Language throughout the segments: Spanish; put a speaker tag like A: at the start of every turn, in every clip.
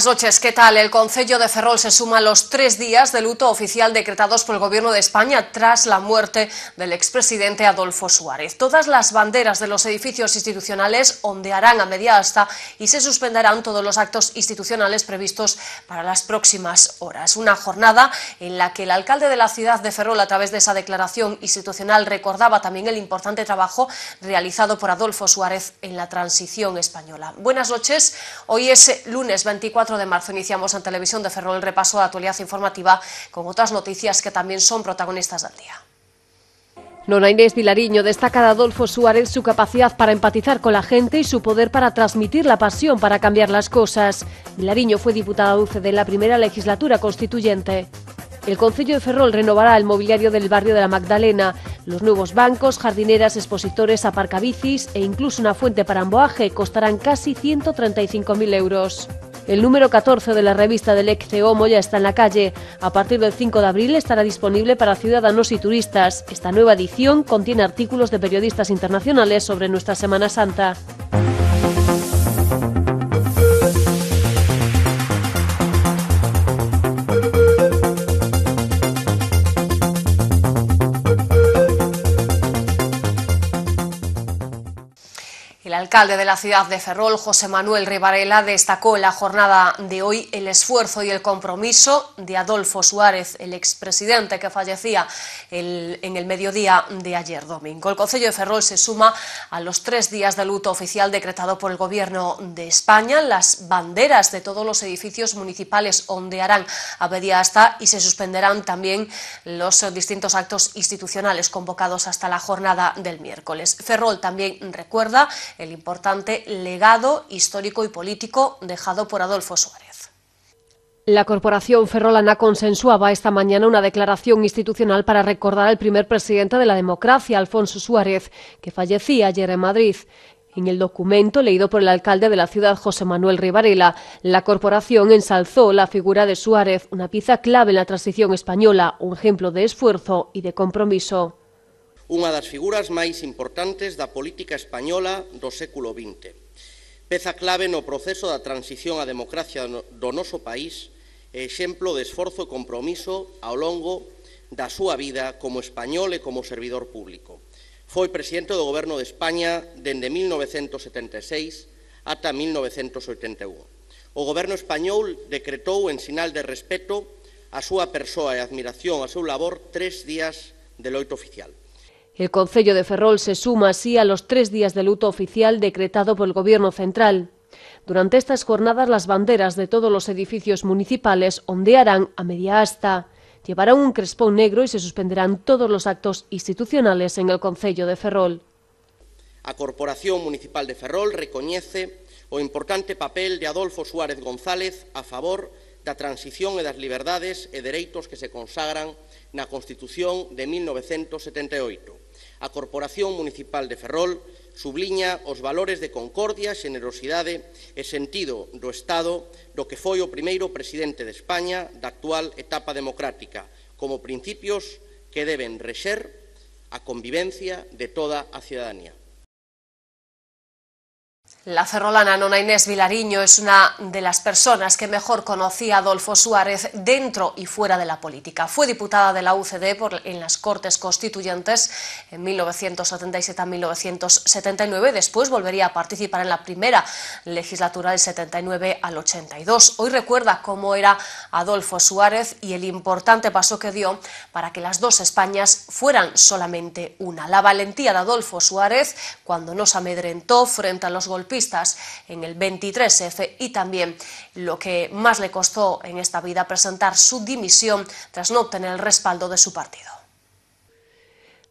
A: Buenas noches, ¿qué tal? El Concello de Ferrol se suma a los tres días de luto oficial decretados por el Gobierno de España tras la muerte del expresidente Adolfo Suárez. Todas las banderas de los edificios institucionales ondearán a media asta y se suspenderán todos los actos institucionales previstos para las próximas horas. Una jornada en la que el alcalde de la ciudad de Ferrol, a través de esa declaración institucional, recordaba también el importante trabajo realizado por Adolfo Suárez en la transición española. Buenas noches, hoy es lunes 24 4 de marzo iniciamos en Televisión de Ferrol el repaso de la actualidad informativa con otras noticias que también son protagonistas del día. Nona Inés Vilariño destaca a Adolfo Suárez su capacidad para empatizar con la gente y su poder para transmitir la pasión para cambiar las cosas. Vilariño fue diputada dulce de la primera legislatura constituyente. El Concello de Ferrol renovará el mobiliario del barrio de la Magdalena, los nuevos bancos, jardineras, expositores, aparcabicis e incluso una fuente para amboaje costarán casi 135.000 euros. El número 14 de la revista del Homo ya está en la calle. A partir del 5 de abril estará disponible para ciudadanos y turistas. Esta nueva edición contiene artículos de periodistas internacionales sobre nuestra Semana Santa. alcalde de la ciudad de Ferrol, José Manuel Rivarela, destacó en la jornada de hoy el esfuerzo y el compromiso de Adolfo Suárez, el expresidente que fallecía en el mediodía de ayer domingo. El Consejo de Ferrol se suma a los tres días de luto oficial decretado por el Gobierno de España. Las banderas de todos los edificios municipales ondearán a hasta y se suspenderán también los distintos actos institucionales convocados hasta la jornada del miércoles. Ferrol también recuerda el importante legado histórico y político dejado por Adolfo Suárez. La Corporación Ferrolana consensuaba esta mañana una declaración institucional para recordar al primer presidente de la democracia, Alfonso Suárez, que fallecía ayer en Madrid. En el documento leído por el alcalde de la ciudad, José Manuel Rivarela, la corporación ensalzó la figura de Suárez, una pieza clave en la transición española, un ejemplo de esfuerzo y de compromiso.
B: unha das figuras máis importantes da política española do século XX. Peza clave no proceso da transición á democracia do noso país e exemplo de esforzo e compromiso ao longo da súa vida como español e como servidor público. Foi presidente do Goberno de España dende 1976 ata 1981. O Goberno español decretou en sinal de respeto a súa persoa e admiración a seu labor tres días de loito oficial.
A: El Concello de Ferrol se suma así a los tres días de luto oficial decretado por el Gobierno central. Durante estas jornadas las banderas de todos los edificios municipales ondearán a media asta. Llevarán un crespón negro y se suspenderán todos los actos institucionales en el Concello de Ferrol.
B: A Corporación Municipal de Ferrol recoñece o importante papel de Adolfo Suárez González a favor da transición e das liberdades e dereitos que se consagran na Constitución de 1978 a Corporación Municipal de Ferrol subliña os valores de concordia, xenerosidade e sentido do Estado do que foi o primeiro presidente de España da actual etapa democrática, como principios que deben rexer a convivencia de toda a ciudadanía.
A: La ferrolana Nona Inés Vilariño es una de las personas que mejor conocía a Adolfo Suárez dentro y fuera de la política. Fue diputada de la UCD en las Cortes Constituyentes en 1977 a 1979. Después volvería a participar en la primera legislatura del 79 al 82. Hoy recuerda cómo era Adolfo Suárez y el importante paso que dio para que las dos Españas fueran solamente una. La valentía de Adolfo Suárez cuando nos amedrentó frente a los golpes pistas en el 23F y también lo que más le costó en esta vida presentar su dimisión tras no obtener el respaldo de su partido.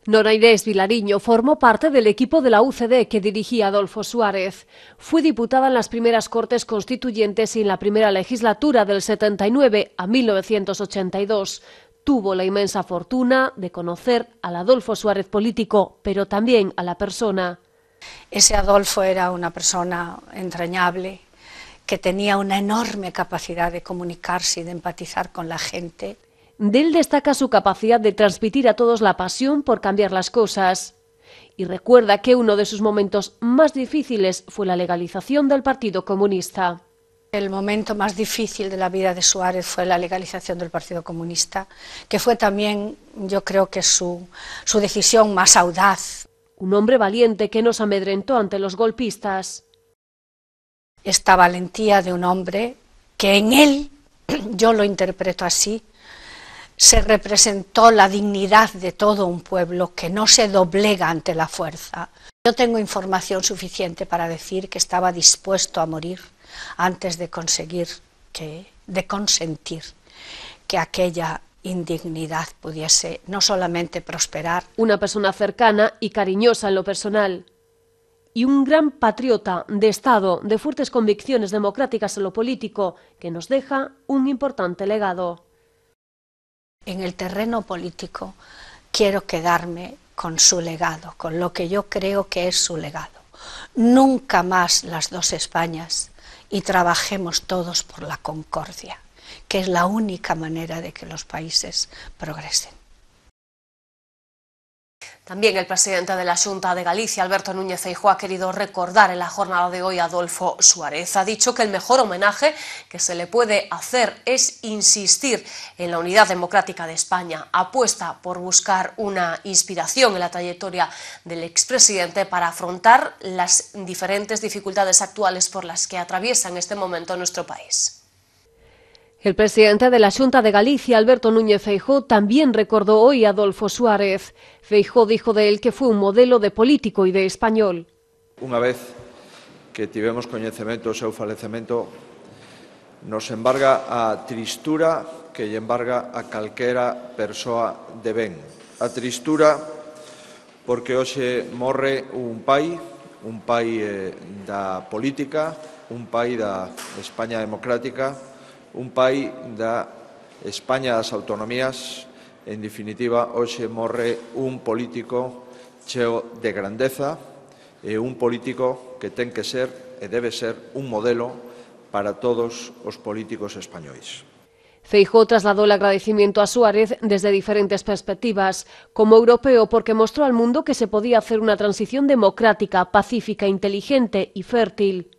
A: Nora Vilariño formó parte del equipo de la UCD que dirigía Adolfo Suárez. Fue diputada en las primeras Cortes Constituyentes y en la primera legislatura del 79 a 1982. Tuvo la inmensa fortuna de conocer al Adolfo Suárez político, pero también a la persona. Ese Adolfo era una persona entrañable, que tenía una enorme capacidad de comunicarse y de empatizar con la gente. él destaca su capacidad de transmitir a todos la pasión por cambiar las cosas. Y recuerda que uno de sus momentos más difíciles fue la legalización del Partido Comunista. El momento más difícil de la vida de Suárez fue la legalización del Partido Comunista, que fue también, yo creo que su decisión más audaz un hombre valiente que nos amedrentó ante los golpistas. Esta valentía de un hombre que en él, yo lo interpreto así, se representó la dignidad de todo un pueblo que no se doblega ante la fuerza. Yo tengo información suficiente para decir que estaba dispuesto a morir antes de conseguir que, de consentir que aquella indignidad pudiese no solamente prosperar. Una persona cercana y cariñosa en lo personal. Y un gran patriota de Estado, de fuertes convicciones democráticas en lo político, que nos deja un importante legado. En el terreno político quiero quedarme con su legado, con lo que yo creo que es su legado. Nunca más las dos Españas y trabajemos todos por la concordia que es la única manera de que los países progresen. También el presidente de la Junta de Galicia, Alberto Núñez Feijóo, ha querido recordar en la jornada de hoy a Adolfo Suárez. Ha dicho que el mejor homenaje que se le puede hacer es insistir en la unidad democrática de España. Apuesta por buscar una inspiración en la trayectoria del expresidente para afrontar las diferentes dificultades actuales por las que atraviesa en este momento nuestro país. El presidente de la Junta de Galicia, Alberto Núñez Feijó, también recordó hoy a Adolfo Suárez. Feijó dijo de él que fue un modelo de político e de español.
C: Una vez que tivemos coñecemento do seu falecemento, nos embarga a tristura que lle embarga a calquera persoa de ben. A tristura porque hoxe morre un pai, un pai eh, da política, un pai da España democrática, un pai da España das autonomías. En definitiva, hoxe morre un político cheo de grandeza e un político que ten que ser e debe ser un modelo para todos os políticos españois.
A: Feijó trasladó el agradecimiento a Suárez desde diferentes perspectivas, como europeo porque mostró al mundo que se podía hacer una transición democrática, pacífica, inteligente y fértil.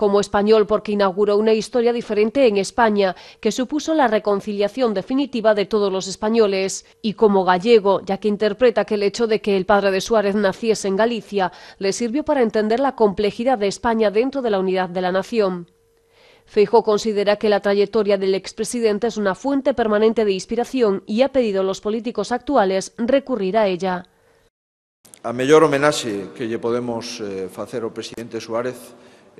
A: como español porque inauguró una historia diferente en España que supuso la reconciliación definitiva de todos los españoles y como gallego, ya que interpreta que el hecho de que el padre de Suárez naciese en Galicia le sirvió para entender la complejidad de España dentro de la unidad de la nación. fijo considera que la trayectoria del expresidente es una fuente permanente de inspiración y ha pedido a los políticos actuales recurrir a ella.
C: A mayor homenaje que podemos hacer eh, o presidente Suárez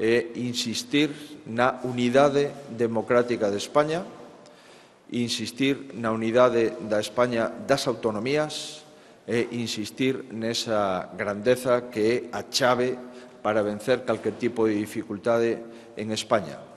C: é insistir na unidade democrática de España, insistir na unidade da España das autonomías e insistir nesa grandeza que é a chave para vencer calquer tipo de dificultade en España.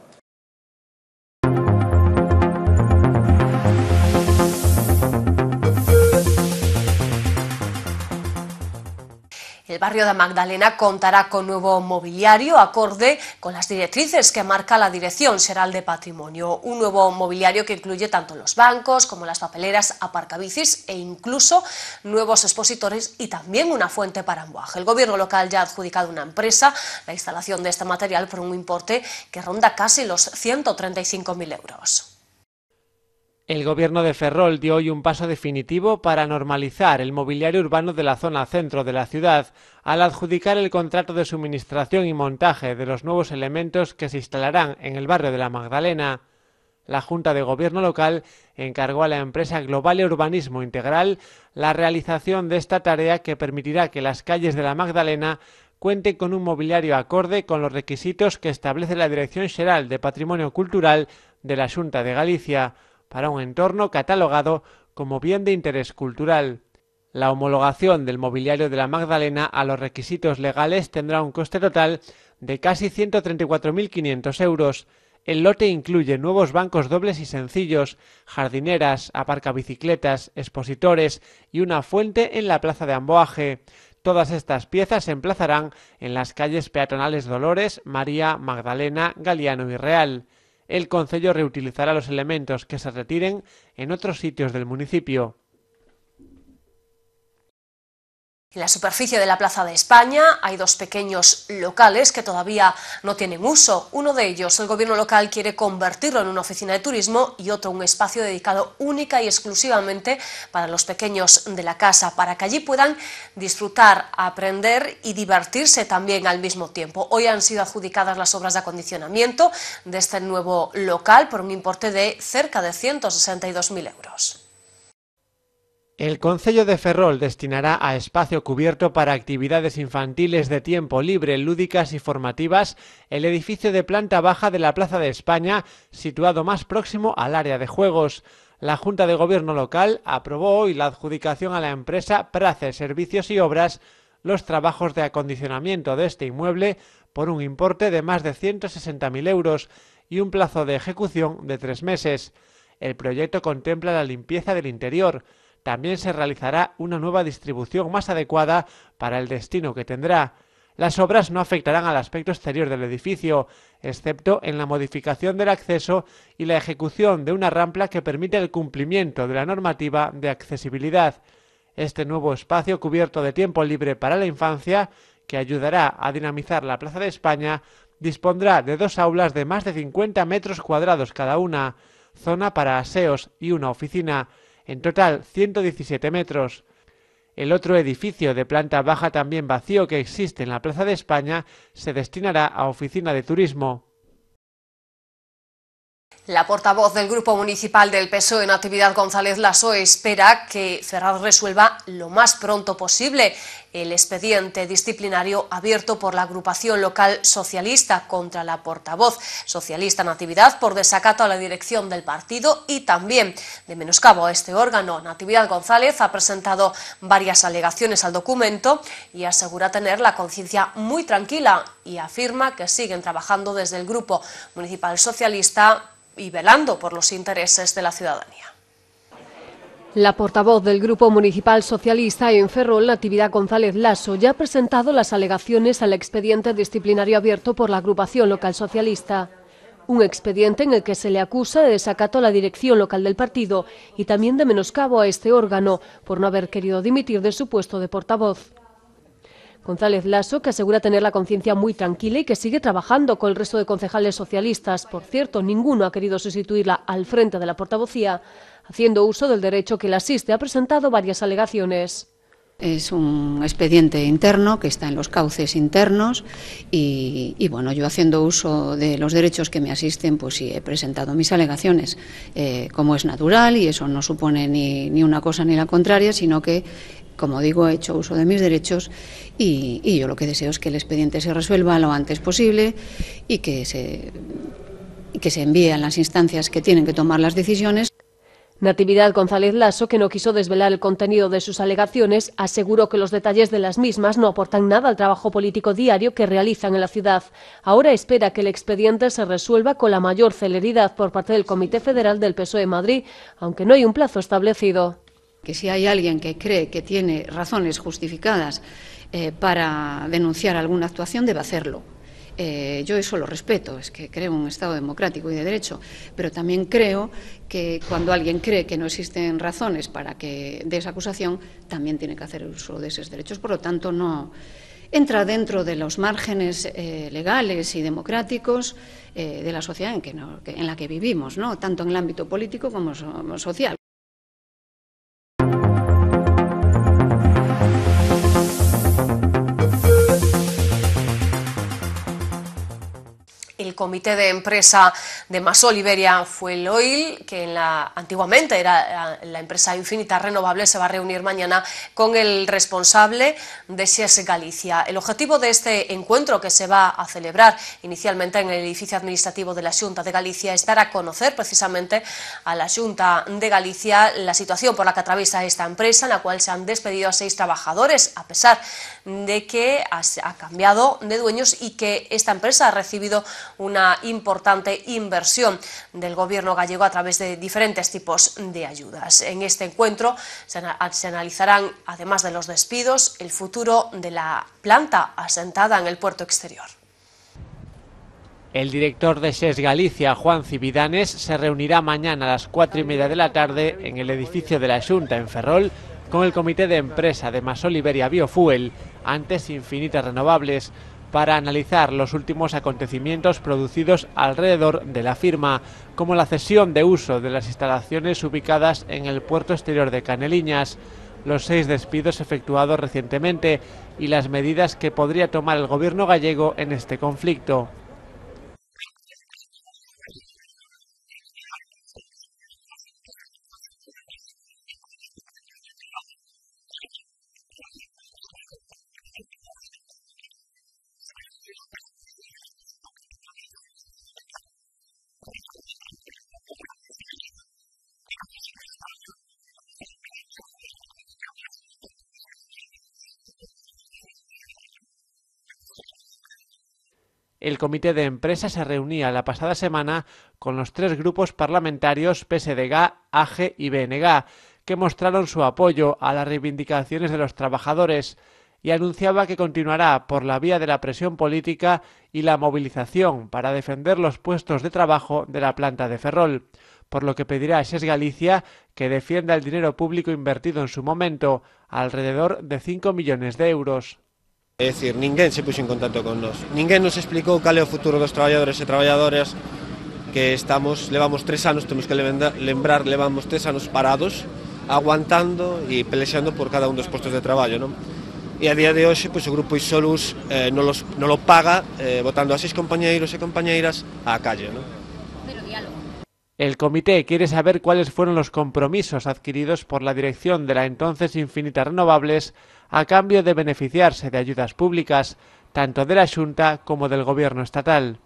A: El barrio de Magdalena contará con nuevo mobiliario acorde con las directrices que marca la Dirección General de Patrimonio. Un nuevo mobiliario que incluye tanto los bancos como las papeleras, aparcabicis e incluso nuevos expositores y también una fuente para emboaje. El gobierno local ya ha adjudicado una empresa la instalación de este material por un importe que ronda casi los 135.000 euros.
D: El gobierno de Ferrol dio hoy un paso definitivo para normalizar el mobiliario urbano de la zona centro de la ciudad al adjudicar el contrato de suministración y montaje de los nuevos elementos que se instalarán en el barrio de la Magdalena. La Junta de Gobierno local encargó a la empresa Global Urbanismo Integral la realización de esta tarea que permitirá que las calles de la Magdalena cuenten con un mobiliario acorde con los requisitos que establece la Dirección General de Patrimonio Cultural de la Junta de Galicia para un entorno catalogado como bien de interés cultural. La homologación del mobiliario de la Magdalena a los requisitos legales tendrá un coste total de casi 134.500 euros. El lote incluye nuevos bancos dobles y sencillos, jardineras, aparcabicicletas, expositores y una fuente en la plaza de Amboaje. Todas estas piezas se emplazarán en las calles peatonales Dolores, María, Magdalena, Galiano y Real el Concello reutilizará los elementos que se retiren en otros sitios del municipio.
A: En la superficie de la Plaza de España hay dos pequeños locales que todavía no tienen uso. Uno de ellos, el gobierno local quiere convertirlo en una oficina de turismo y otro un espacio dedicado única y exclusivamente para los pequeños de la casa, para que allí puedan disfrutar, aprender y divertirse también al mismo tiempo. Hoy han sido adjudicadas las obras de acondicionamiento de este nuevo local por un importe de cerca de 162.000 euros.
D: El Concello de Ferrol destinará a espacio cubierto para actividades infantiles de tiempo libre, lúdicas y formativas el edificio de planta baja de la Plaza de España, situado más próximo al área de juegos. La Junta de Gobierno local aprobó hoy la adjudicación a la empresa Prace Servicios y Obras los trabajos de acondicionamiento de este inmueble por un importe de más de 160.000 euros y un plazo de ejecución de tres meses. El proyecto contempla la limpieza del interior, también se realizará una nueva distribución más adecuada para el destino que tendrá. Las obras no afectarán al aspecto exterior del edificio, excepto en la modificación del acceso y la ejecución de una rampla que permite el cumplimiento de la normativa de accesibilidad. Este nuevo espacio cubierto de tiempo libre para la infancia, que ayudará a dinamizar la Plaza de España, dispondrá de dos aulas de más de 50 metros cuadrados cada una, zona para aseos y una oficina en total 117 metros. El otro edificio de planta baja también vacío que existe en la Plaza de España se destinará a oficina de turismo.
A: La portavoz del Grupo Municipal del PSOE en González Lasso, espera que Ferrar resuelva lo más pronto posible el expediente disciplinario abierto por la agrupación local socialista contra la portavoz socialista Natividad por desacato a la dirección del partido y también de menoscabo a este órgano. Natividad González ha presentado varias alegaciones al documento y asegura tener la conciencia muy tranquila y afirma que siguen trabajando desde el Grupo Municipal Socialista y velando por los intereses de la ciudadanía. La portavoz del Grupo Municipal Socialista en Ferrol, Natividad González Lasso, ya ha presentado las alegaciones al expediente disciplinario abierto por la agrupación local socialista. Un expediente en el que se le acusa de desacato a la dirección local del partido y también de menoscabo a este órgano por no haber querido dimitir de su puesto de portavoz. González Lasso, que asegura tener la conciencia muy tranquila y que sigue trabajando con el resto de concejales socialistas. Por cierto, ninguno ha querido sustituirla al frente de la portavocía, haciendo uso del derecho que le asiste. Ha presentado varias alegaciones.
E: Es un expediente interno que está en los cauces internos y, bueno, yo haciendo uso de los derechos que me asisten, pues sí he presentado mis alegaciones, eh, como es natural y eso no supone ni una cosa ni la contraria, sino que como digo, he hecho uso de mis derechos y, yo lo que deseo es que el expediente se resuelva lo antes posible y que se,
A: que se envíe a las instancias que tienen que tomar las decisiones. Natividad González Lasso, que no quiso desvelar el contenido de sus alegaciones, aseguró que los detalles de las mismas no aportan nada al trabajo político diario que realizan en la ciudad. Ahora espera que el expediente se resuelva con la mayor celeridad por parte del Comité Federal del PSOE de Madrid, aunque no hay un plazo establecido que si hay alguien que cree que tiene razones justificadas
E: eh, para denunciar alguna actuación, debe hacerlo. Eh, yo eso lo respeto, es que creo en un Estado democrático y de derecho, pero también creo que cuando alguien cree que no existen razones para que dé esa acusación, también tiene que hacer uso de esos derechos. Por lo tanto, no entra dentro de los márgenes eh, legales y democráticos de la sociedad en, en, la que vivimos, ¿no? tanto en el ámbito político como social.
A: El comité de empresa de Masol fue el Oil, que en la, antiguamente era eh, la, empresa Infinita Renovable, se va a reunir mañana con el responsable de SES Galicia. El objetivo de este encuentro que se va a celebrar inicialmente en el edificio administrativo de la Junta de Galicia es dar a conocer precisamente a la Junta de Galicia la situación por la que atraviesa esta empresa, en la cual se han despedido a seis trabajadores, a pesar de que ha cambiado de dueños y que esta empresa ha recibido una importante inversión del gobierno gallego a través de diferentes tipos de ayudas. En este encuentro se analizarán, además de los despidos, el futuro de la planta asentada en el puerto exterior.
D: El director de SES e Galicia, Juan Cividanes, se reunirá mañana a las cuatro y media de la tarde en el edificio de la Junta en Ferrol con el comité de empresa de Masoliveria Biofuel, antes Infinitas Renovables, para analizar los últimos acontecimientos producidos alrededor de la firma, como la cesión de uso de las instalaciones ubicadas en el puerto exterior de Caneliñas, los seis despidos efectuados recientemente y las medidas que podría tomar el gobierno gallego en este conflicto. el Comité de Empresa se reunía la pasada semana con los tres grupos parlamentarios PSDG, AG y BNG, que mostraron su apoyo a las reivindicaciones de los trabajadores y anunciaba que continuará por la vía de la presión política y la movilización para defender los puestos de trabajo de la planta de Ferrol, por lo que pedirá a SES Galicia que defienda el dinero público invertido en su momento, alrededor de 5 millones de euros. Es decir, nadie se puso en contacto con nos. Ninguén nos explicó cal é o futuro los trabajadores y e trabajadoras... que estamos, levamos tres años, tenemos que lembrar, levamos tres años parados, aguantando y e peleando... por cada de dos puestos de trabajo y ...y e a día de hoy pues o Grupo Isolus eh, no los, lo paga ...votando eh, a seis compañeros e compañeras a calle, ¿no?... El comité quiere saber cuáles fueron los compromisos adquiridos por la dirección de la entonces Infinita Renovables a cambio de beneficiarse de ayudas públicas, tanto de la Junta como del Gobierno estatal.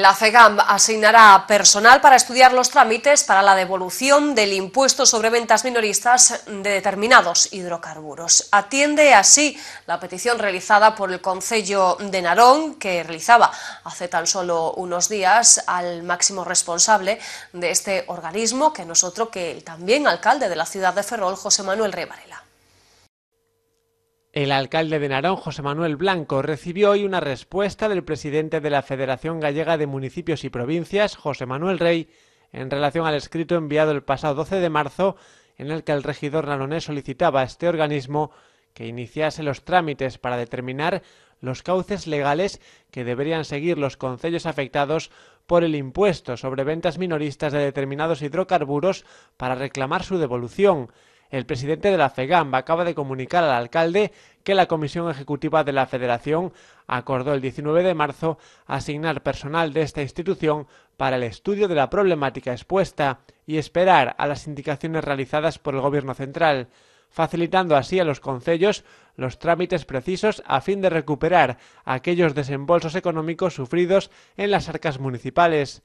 A: La FEGAM asignará personal para estudiar los trámites para la devolución del impuesto sobre ventas minoristas de determinados hidrocarburos. Atiende así la petición realizada por el Concello de Narón, que realizaba hace tan solo unos días al máximo responsable de este organismo, que no es que el también alcalde de la ciudad de Ferrol, José Manuel Revarela.
D: El alcalde de Narón, José Manuel Blanco, recibió hoy una respuesta del presidente de la Federación Gallega de Municipios y Provincias, José Manuel Rey, en relación al escrito enviado el pasado 12 de marzo, en el que el regidor naronés solicitaba a este organismo que iniciase los trámites para determinar los cauces legales que deberían seguir los concellos afectados por el impuesto sobre ventas minoristas de determinados hidrocarburos para reclamar su devolución. El presidente de la FEGAMBA acaba de comunicar al alcalde que la Comisión Ejecutiva de la Federación acordó el 19 de marzo asignar personal de esta institución para el estudio de la problemática expuesta y esperar a las indicaciones realizadas por el Gobierno central facilitando así a los concellos los trámites precisos a fin de recuperar aquellos desembolsos económicos sufridos en las arcas municipales.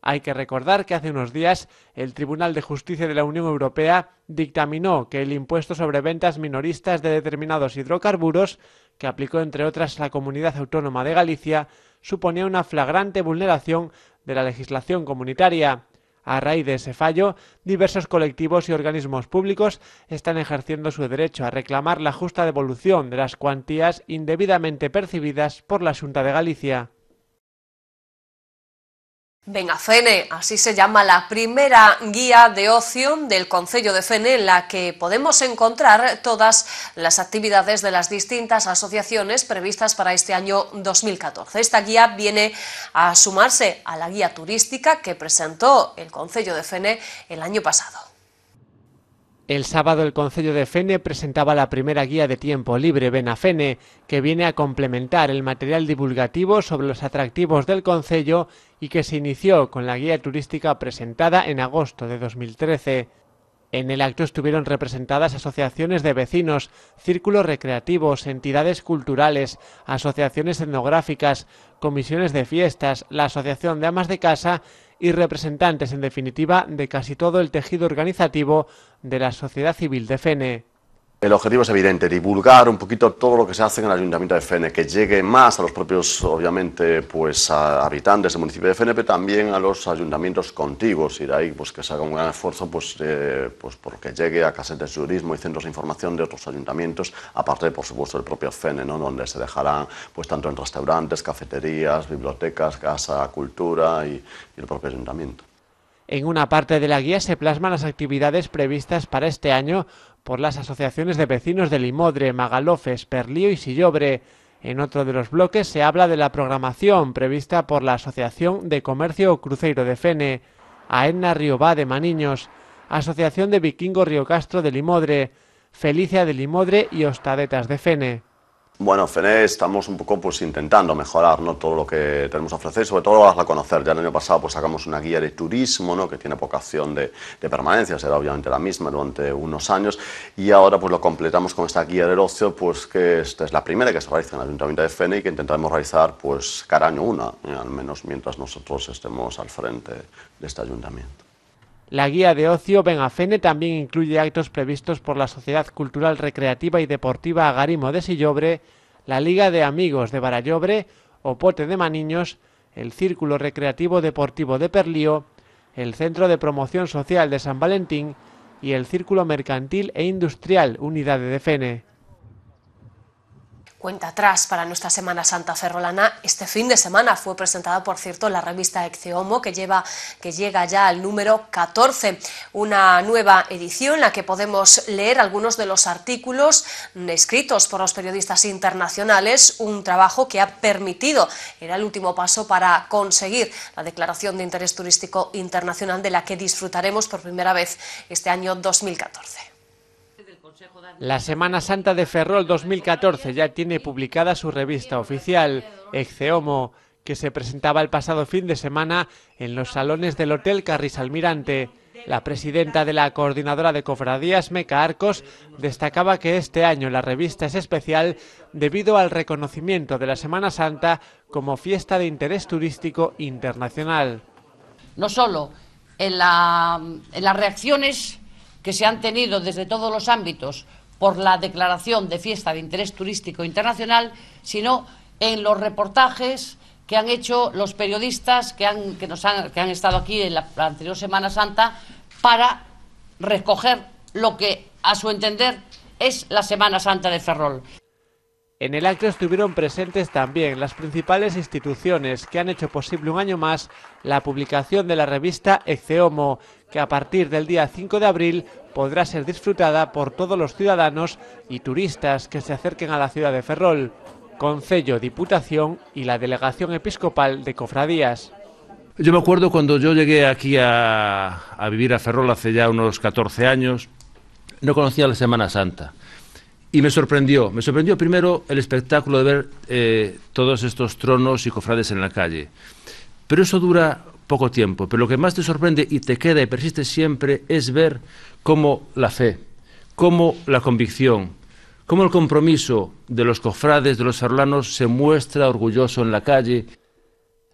D: Hay que recordar que hace unos días el Tribunal de Justicia de la Unión Europea dictaminó que el impuesto sobre ventas minoristas de determinados hidrocarburos, que aplicó entre otras la Comunidad Autónoma de Galicia, suponía una flagrante vulneración de la legislación comunitaria. A raíz de ese fallo, diversos colectivos y organismos públicos están ejerciendo su derecho a reclamar la justa devolución de las cuantías indebidamente percibidas por la Junta de Galicia.
A: Venga Fene, así se llama la primera guía de ocio del Concello de Fene, en la que podemos encontrar todas las actividades de las distintas asociaciones previstas para este año 2014. Esta guía viene a sumarse a la guía turística que presentó el Concello de Fene el año pasado.
D: El sábado el Concello de Fene presentaba la primera guía de tiempo libre Benafene, que viene a complementar el material divulgativo sobre los atractivos del Concello y que se inició con la guía turística presentada en agosto de 2013. En el acto estuvieron representadas asociaciones de vecinos, círculos recreativos, entidades culturales, asociaciones etnográficas, comisiones de fiestas, la Asociación de Amas de Casa y representantes en definitiva de casi todo el tejido organizativo de la sociedad civil de Fene.
B: El objetivo es evidente, divulgar un poquito todo lo que se hace en el Ayuntamiento de Fene, que llegue más a los propios, obviamente, pues habitantes del municipio de Fene, pero también a los ayuntamientos contiguos, y de ahí pues que se haga un gran esfuerzo pues, eh, pues porque llegue a casetes de turismo y centros de información de otros ayuntamientos, aparte, por supuesto, del propio Fene, ¿no? donde se dejarán pues tanto en restaurantes, cafeterías, bibliotecas, casa, cultura y el propio ayuntamiento.
D: En una parte de la guía se plasman las actividades previstas para este año por las asociaciones de vecinos de Limodre, Magalofes, Perlío y Sillobre. En otro de los bloques se habla de la programación prevista por la Asociación de Comercio Cruzeiro de Fene, Aetna Riobá de Maniños, Asociación de vikingo Río Castro de Limodre, Felicia de Limodre y Ostadetas de Fene.
B: Bueno, FENE estamos un poco pues intentando mejorar ¿no? todo lo que tenemos a ofrecer, sobre todo darla a conocer. Ya el año pasado pues sacamos una guía de turismo ¿no? que tiene vocación de, de, permanencia, será obviamente la misma durante unos años y ahora pues lo completamos con esta guía del ocio pues que esta es la primera que se realiza en el Ayuntamiento de FENE y que intentaremos realizar pues cada año una, al menos mientras nosotros estemos al frente de este ayuntamiento.
D: La guía de ocio Benafene también incluye actos previstos por la Sociedad Cultural Recreativa y Deportiva Agarimo de Sillobre, la Liga de Amigos de o Pote de Maniños, el Círculo Recreativo Deportivo de Perlío, el Centro de Promoción Social de San Valentín y el Círculo Mercantil e Industrial Unidad de Fene
A: cuenta atrás para nuestra Semana Santa Ferrolana. Este fin de semana fue presentada, por cierto, la revista Exceomo, que, lleva, que llega ya al número 14, una nueva edición en la que podemos leer algunos de los artículos escritos por los periodistas internacionales, un trabajo que ha permitido, era el último paso para conseguir la declaración de interés turístico internacional de la que disfrutaremos por primera vez este año 2014.
D: La Semana Santa de Ferrol 2014 ya tiene publicada su revista oficial, Exceomo, que se presentaba el pasado fin de semana en los salones del Hotel Carris Almirante. La presidenta de la coordinadora de cofradías, Meca Arcos, destacaba que este año la revista es especial debido al reconocimiento de la Semana Santa como fiesta de interés turístico internacional. No solo
A: en, en las reacciones que se han tenido desde todos los ámbitos por la declaración de fiesta de interés turístico internacional, sino en los reportajes que han hecho los periodistas que han, estado aquí en la, la anterior Semana Santa para recoger lo que, a su entender, es la Semana Santa de Ferrol.
D: En el acto estuvieron presentes también las principales instituciones que han hecho posible un año más la publicación de la revista Exceomo, que a partir del día 5 de abril podrá ser disfrutada por todos los ciudadanos y turistas que se acerquen a la ciudad de Ferrol, Concello, Diputación y la Delegación Episcopal de Cofradías. Yo me acuerdo cuando yo llegué aquí a, a vivir a Ferrol hace ya unos 14 años, no conocía la Semana Santa. Y me sorprendió, me sorprendió primero el espectáculo de ver eh, todos estos tronos y cofrades en la calle. Pero eso dura poco tiempo. Pero lo que más te sorprende y te queda y persiste siempre es ver cómo la fe, cómo la convicción, cómo el compromiso de los cofrades, de los arlanos se muestra orgulloso en la calle.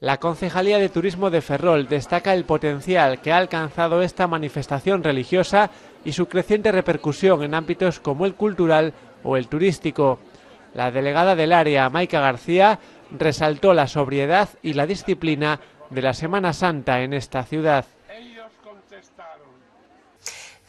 D: La Concejalía de Turismo de Ferrol destaca el potencial que ha alcanzado esta manifestación religiosa y su creciente repercusión en ámbitos como el cultural o el turístico. La delegada del área, Maica García, resaltó la sobriedad y la disciplina de la Semana Santa en esta ciudad.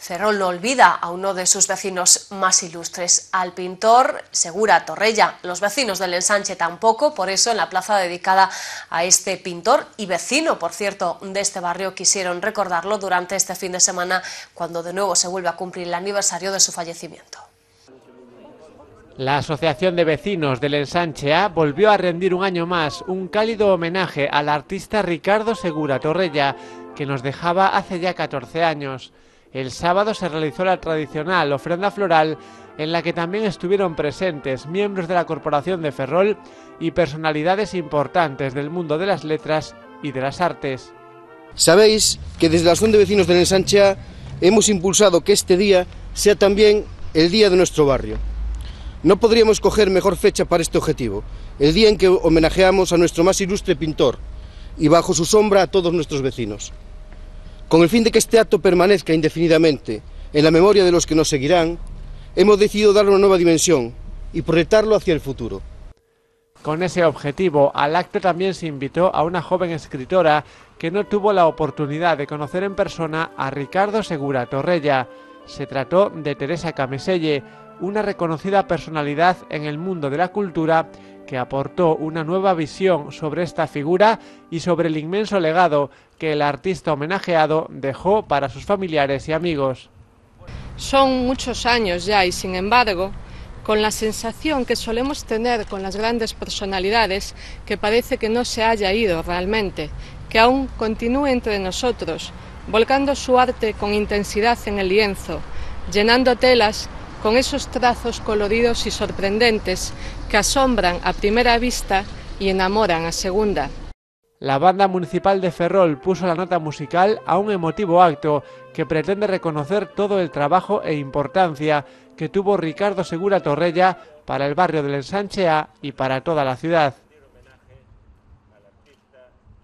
A: Ferrol no olvida a uno de sus vecinos más ilustres, al pintor Segura Torrella. Los vecinos del ensanche tampoco, por eso en la plaza dedicada a este pintor y vecino, por cierto, de este barrio quisieron recordarlo durante este fin de semana cuando de nuevo se vuelve a cumplir el aniversario de su fallecimiento.
D: La Asociación de Vecinos del Ensanche A volvió a rendir un año más un cálido homenaje al artista Ricardo Segura Torrella, que nos dejaba hace ya 14 años. El sábado se realizó la tradicional ofrenda floral en la que también estuvieron presentes miembros de la Corporación de Ferrol y personalidades importantes del mundo de las letras y de las artes.
B: Sabéis que desde la Asunción de Vecinos del Ensancha hemos impulsado que este día sea también el día de nuestro barrio. No podríamos coger mejor fecha para este objetivo, el día en que homenajeamos a nuestro más ilustre pintor y bajo su sombra a todos nuestros vecinos. Con el fin de que este acto permanezca indefinidamente en la memoria de los que nos seguirán, hemos decidido darle una nueva dimensión y proyectarlo hacia el futuro.
D: Con ese objetivo, al acto también se invitó a una joven escritora que no tuvo la oportunidad de conocer en persona a Ricardo Segura Torrella. Se trató de Teresa Cameselle, una reconocida personalidad en el mundo de la cultura que aportó una nueva visión sobre esta figura y sobre el inmenso legado que el artista homenajeado dejó para sus familiares y amigos. Son muchos
E: años ya y sin embargo, con la sensación que solemos tener con las grandes personalidades, que parece que no se haya ido realmente, que aún continúe entre nosotros, volcando su arte con intensidad en el lienzo, llenando telas con esos trazos coloridos y sorprendentes que asombran a primera vista y enamoran a segunda.
D: La banda municipal de Ferrol puso la nota musical a un emotivo acto que pretende reconocer todo el trabajo e importancia que tuvo Ricardo Segura Torrella para el barrio del Ensanchea y para toda la ciudad.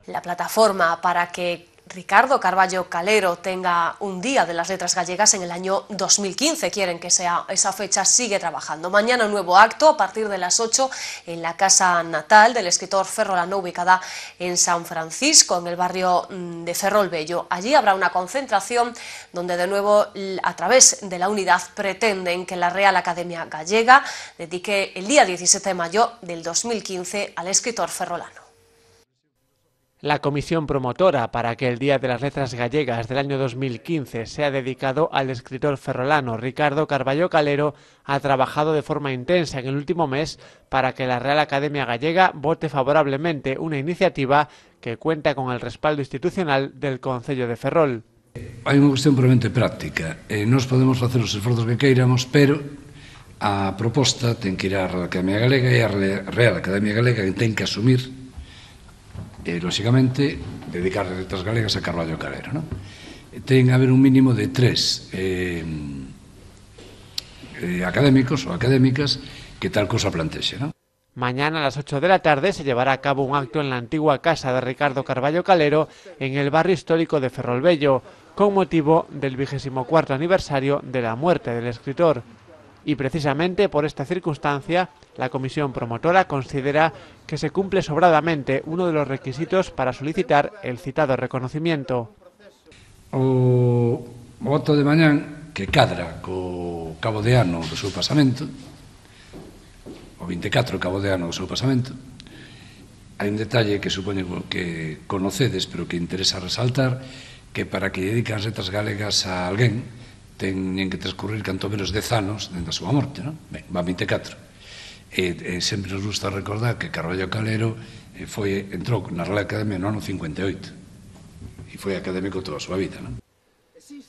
A: La plataforma para que Ricardo Carballo Calero tenga un día de las letras gallegas en el año 2015. Quieren que sea esa fecha, sigue trabajando. Mañana un nuevo acto a partir de las 8 en la casa natal del escritor Ferrolano, ubicada en San Francisco, en el barrio mm, de Ferrol Bello. Allí habrá una concentración donde de nuevo a través de la unidad pretenden que la Real Academia Gallega dedique el día 17 de mayo del 2015 al escritor ferrolano.
D: La comisión promotora para que el Día de las Letras Gallegas del año 2015 sea dedicado al escritor ferrolano Ricardo Carballo Calero ha trabajado de forma intensa en el último mes para que la Real Academia Gallega vote favorablemente una iniciativa que cuenta con el respaldo institucional del Concello de Ferrol.
F: Hay una cuestión puramente práctica. Eh, nos podemos hacer los esfuerzos que queramos, pero a proposta tiene que ir la Real Academia Galega y e a Real Academia Galega tiene que asumir eh, ...lógicamente dedicar letras galegas a Carballo Calero. ¿no? Ten haber un mínimo de tres eh, eh, académicos o académicas que tal cosa plantexe. ¿no?
D: Mañana a las 8 de la tarde se llevará a cabo un acto en la antigua casa de Ricardo Carballo Calero en el barrio histórico de Ferrolbello, con motivo del cuarto aniversario de la muerte del escritor y precisamente por esta circunstancia la comisión promotora considera que se cumple sobradamente uno de los requisitos para solicitar el citado reconocimiento.
F: O voto de mañana que cadra co cabo de ano do seu pasamento, o 24 e cabo de ano do seu pasamento, hay un detalle que supongo... que conocedes pero que interesa resaltar que para que dedican letras galegas a alguien... Tienen que transcurrir canto menos zanos... anos de a súa morte, non? Ben, 24. E e, e siempre nos gusta recordar que Carballo Calero ...fue, eh, foi, entrou na Real Academia no ano 58 ...y fue académico toda su vida, ¿no?".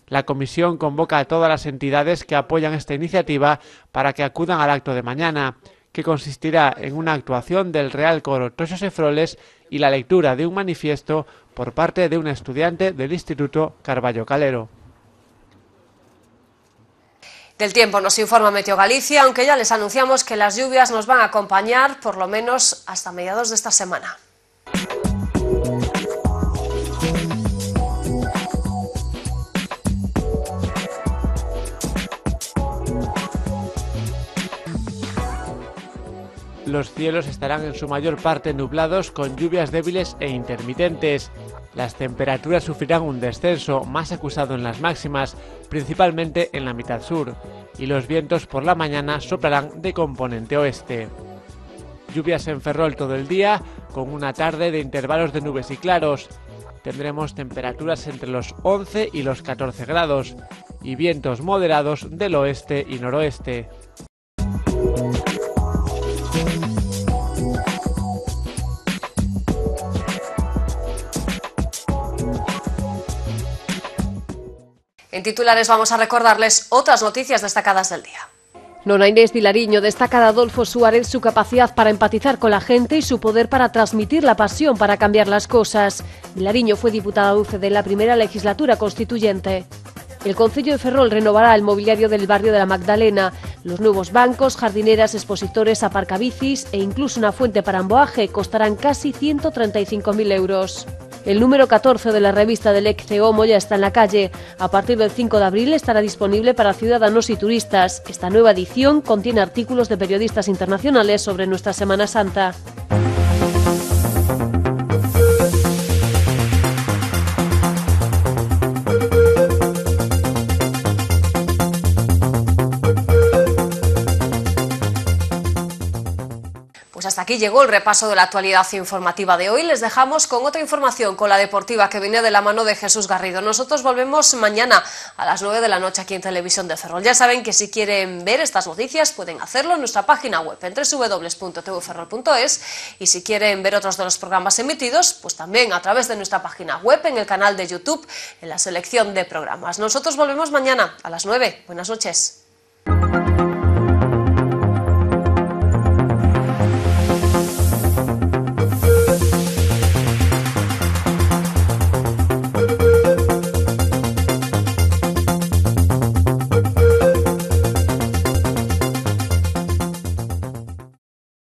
D: La comisión convoca a todas las entidades que apoyan esta iniciativa para que acudan al acto de mañana, que consistirá en una actuación del Real Coro ...Tosio Sefroles y la lectura de un manifiesto por parte de un estudiante del Instituto Carballo Calero.
A: El tiempo nos informa Meteo Galicia, aunque ya les anunciamos que las lluvias nos van a acompañar por lo menos hasta mediados de esta semana.
D: los cielos estarán en su mayor parte nublados con lluvias débiles e intermitentes. Las temperaturas sufrirán un descenso más acusado en las máximas, principalmente en la mitad sur, y los vientos por la mañana soplarán de componente oeste. Lluvias en Ferrol todo el día, con una tarde de intervalos de nubes y claros. Tendremos temperaturas entre los 11 y los 14 grados, y vientos moderados del oeste y noroeste.
A: titulares vamos a recordarles otras noticias destacadas del día. Nona Inés Vilariño destaca a Adolfo Suárez su capacidad para empatizar con la gente y su poder para transmitir la pasión para cambiar las cosas. Vilariño fue diputada dulce de la primera legislatura constituyente. El Concello de Ferrol renovará el mobiliario del barrio de la Magdalena, los nuevos bancos, jardineras, expositores, aparcabicis e incluso una fuente para amboaje costarán casi 135.000 euros. El número 14 de la revista del Homo ya está en la calle. A partir del 5 de abril estará disponible para ciudadanos y turistas. Esta nueva edición contiene artículos de periodistas internacionales sobre nuestra Semana Santa. Y llegó el repaso de la actualidad informativa de hoy. Les dejamos con otra información, con la deportiva que viene de la mano de Jesús Garrido. Nosotros volvemos mañana a las 9 de la noche aquí en Televisión de Ferrol. Ya saben que si quieren ver estas noticias pueden hacerlo en nuestra página web en www.tvferrol.es y si quieren ver otros de los programas emitidos, pues también a través de nuestra página web en el canal de YouTube en la selección de programas. Nosotros volvemos mañana a las 9. Buenas noches.